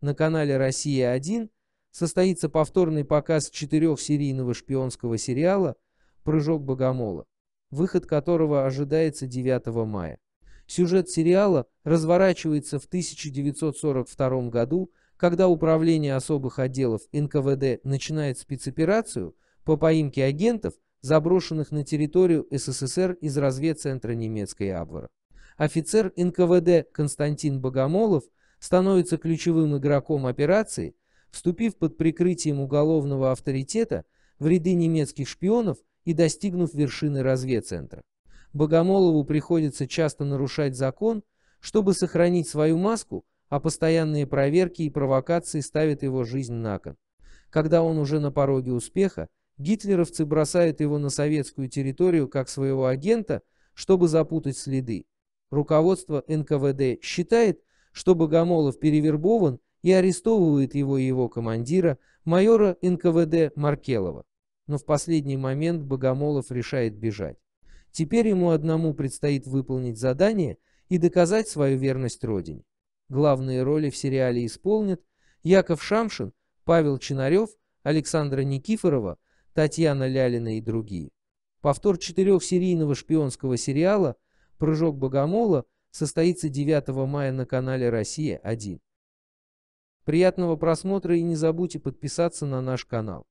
на канале «Россия-1» состоится повторный показ четырехсерийного шпионского сериала «Прыжок богомола», выход которого ожидается 9 мая. Сюжет сериала разворачивается в 1942 году, когда Управление особых отделов НКВД начинает спецоперацию по поимке агентов, заброшенных на территорию СССР из разведцентра немецкой Абвара. Офицер НКВД Константин Богомолов – становится ключевым игроком операции, вступив под прикрытием уголовного авторитета в ряды немецких шпионов и достигнув вершины разведцентра. Богомолову приходится часто нарушать закон, чтобы сохранить свою маску, а постоянные проверки и провокации ставят его жизнь на кон. Когда он уже на пороге успеха, гитлеровцы бросают его на советскую территорию как своего агента, чтобы запутать следы. Руководство НКВД считает, что Богомолов перевербован и арестовывает его и его командира, майора НКВД Маркелова. Но в последний момент Богомолов решает бежать. Теперь ему одному предстоит выполнить задание и доказать свою верность Родине. Главные роли в сериале исполнят Яков Шамшин, Павел Чинарев, Александра Никифорова, Татьяна Лялина и другие. Повтор четырехсерийного шпионского сериала «Прыжок богомола» состоится 9 мая на канале «Россия-1». Приятного просмотра и не забудьте подписаться на наш канал.